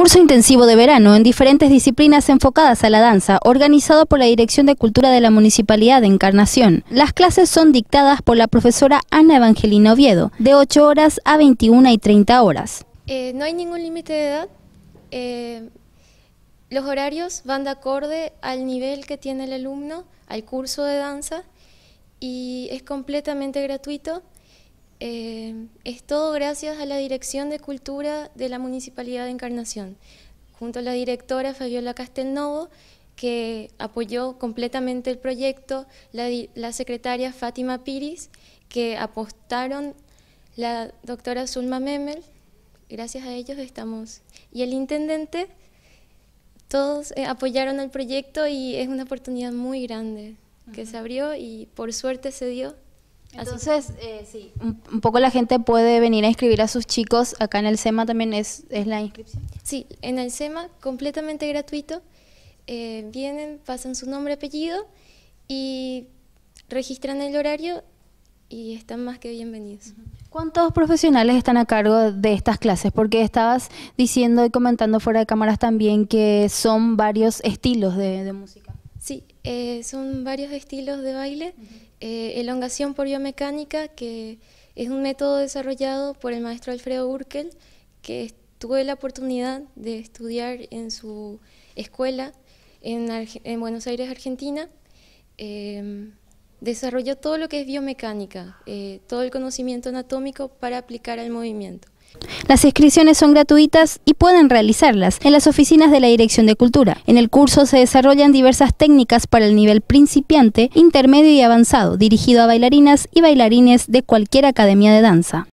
curso intensivo de verano en diferentes disciplinas enfocadas a la danza, organizado por la Dirección de Cultura de la Municipalidad de Encarnación. Las clases son dictadas por la profesora Ana Evangelina Oviedo, de 8 horas a 21 y 30 horas. Eh, no hay ningún límite de edad. Eh, los horarios van de acorde al nivel que tiene el alumno, al curso de danza, y es completamente gratuito. Eh, es todo gracias a la Dirección de Cultura de la Municipalidad de Encarnación, junto a la directora Fabiola Castelnovo, que apoyó completamente el proyecto, la, secretaria Fátima Piris, que apostaron la doctora Zulma Memel, gracias a ellos estamos, y el intendente, todos eh, apoyaron el proyecto y es una oportunidad muy grande que se abrió y por suerte se dio. Entonces, eh, sí, un, poco la gente puede venir a inscribir a sus chicos. Acá en el SEMA también es, es la inscripción. Sí, en el SEMA, completamente gratuito. Eh, vienen, pasan su nombre, apellido y registran el horario y están más que bienvenidos. ¿Cuántos profesionales están a cargo de estas clases? Porque estabas diciendo y comentando fuera de cámaras también que son varios estilos de, de música. Sí, eh, son varios estilos de baile. Eh, elongación por biomecánica, que es un método desarrollado por el maestro Alfredo Urkel, que tuve la oportunidad de estudiar en su escuela en, Buenos Aires, Argentina. Em, desarrolló todo lo que es biomecánica, eh, todo el conocimiento anatómico para aplicar al movimiento. Las inscripciones son gratuitas y pueden realizarlas en las oficinas de la Dirección de Cultura. En el curso se desarrollan diversas técnicas para el nivel principiante, intermedio y avanzado, dirigido a bailarinas y bailarines de cualquier academia de danza.